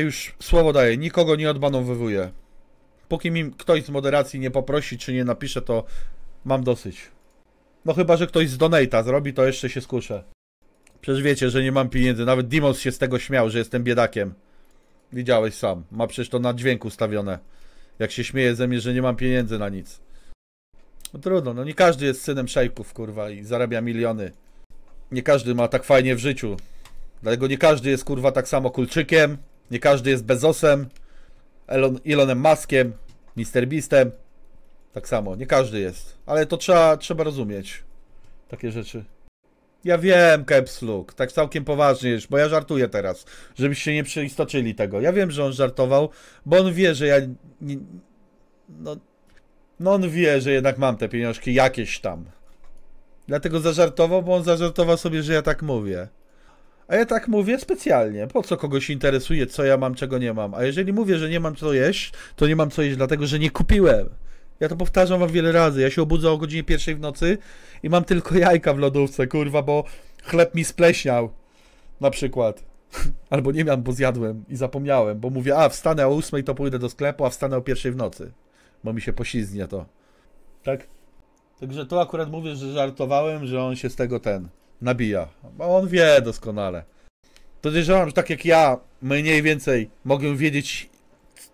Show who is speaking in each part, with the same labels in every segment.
Speaker 1: Już słowo daję, nikogo nie odbanowywuję. Póki mi ktoś z moderacji nie poprosi, czy nie napisze, to mam dosyć. No chyba, że ktoś z donata zrobi, to jeszcze się skuszę. Przecież wiecie, że nie mam pieniędzy. Nawet Dimos się z tego śmiał, że jestem biedakiem. Widziałeś sam. Ma przecież to na dźwięku stawione. Jak się śmieje ze mnie, że nie mam pieniędzy na nic. No trudno, no nie każdy jest synem szejków, kurwa, i zarabia miliony. Nie każdy ma tak fajnie w życiu. Dlatego nie każdy jest, kurwa, tak samo kulczykiem, nie każdy jest Bezosem, Elon, Elonem Muskiem, Mr. Beastem. Tak samo, nie każdy jest. Ale to trzeba, trzeba rozumieć. Takie rzeczy. Ja wiem, Caps Luke, tak całkiem poważnie już, bo ja żartuję teraz, żebyście nie przeistoczyli tego. Ja wiem, że on żartował, bo on wie, że ja... Nie, no, no on wie, że jednak mam te pieniążki jakieś tam. Dlatego zażartował, bo on zażartował sobie, że ja tak mówię. A ja tak mówię specjalnie, po co kogoś interesuje, co ja mam, czego nie mam. A jeżeli mówię, że nie mam co jeść, to nie mam co jeść, dlatego że nie kupiłem. Ja to powtarzam wam wiele razy. Ja się obudzę o godzinie pierwszej w nocy i mam tylko jajka w lodówce, kurwa, bo chleb mi spleśniał. Na przykład. Albo nie miałem, bo zjadłem i zapomniałem, bo mówię, a wstanę o ósmej, to pójdę do sklepu, a wstanę o pierwszej w nocy, bo mi się poślizgnie to. Tak? Także to akurat mówię, że żartowałem, że on się z tego ten, nabija. bo on wie doskonale. Podejrzewam, że tak jak ja mniej więcej mogę wiedzieć,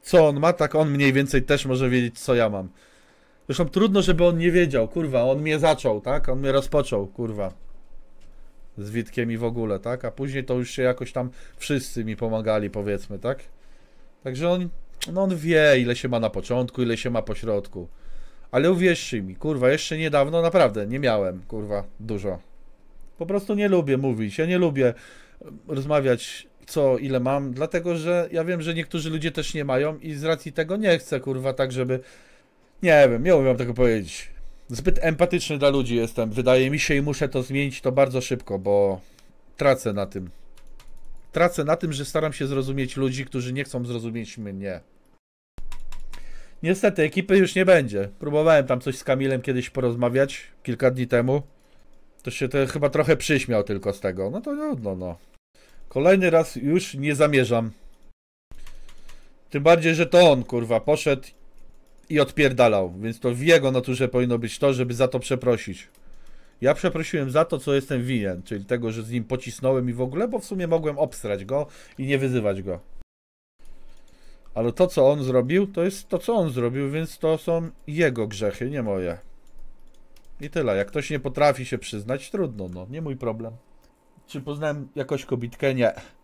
Speaker 1: co on ma, tak on mniej więcej też może wiedzieć, co ja mam. Zresztą trudno, żeby on nie wiedział, kurwa, on mnie zaczął, tak? On mnie rozpoczął, kurwa. Z Witkiem i w ogóle, tak? A później to już się jakoś tam wszyscy mi pomagali, powiedzmy, tak? Także on, no on wie, ile się ma na początku, ile się ma po środku. Ale uwierzcie mi, kurwa, jeszcze niedawno naprawdę nie miałem, kurwa, dużo. Po prostu nie lubię mówić, ja nie lubię rozmawiać co, ile mam, dlatego że ja wiem, że niektórzy ludzie też nie mają i z racji tego nie chcę, kurwa, tak żeby... Nie wiem, nie umiem tego powiedzieć. Zbyt empatyczny dla ludzi jestem, wydaje mi się i muszę to zmienić to bardzo szybko, bo tracę na tym. Tracę na tym, że staram się zrozumieć ludzi, którzy nie chcą zrozumieć mnie. Niestety ekipy już nie będzie. Próbowałem tam coś z Kamilem kiedyś porozmawiać, kilka dni temu. To się te chyba trochę przyśmiał tylko z tego. No to no no. Kolejny raz już nie zamierzam. Tym bardziej, że to on, kurwa, poszedł i odpierdalał. Więc to w jego naturze powinno być to, żeby za to przeprosić. Ja przeprosiłem za to, co jestem winien, czyli tego, że z nim pocisnąłem i w ogóle, bo w sumie mogłem obstrać go i nie wyzywać go. Ale to, co on zrobił, to jest to, co on zrobił, więc to są jego grzechy, nie moje. I tyle. Jak ktoś nie potrafi się przyznać, trudno, no. Nie mój problem. Czy poznałem jakoś kobitkę? Nie.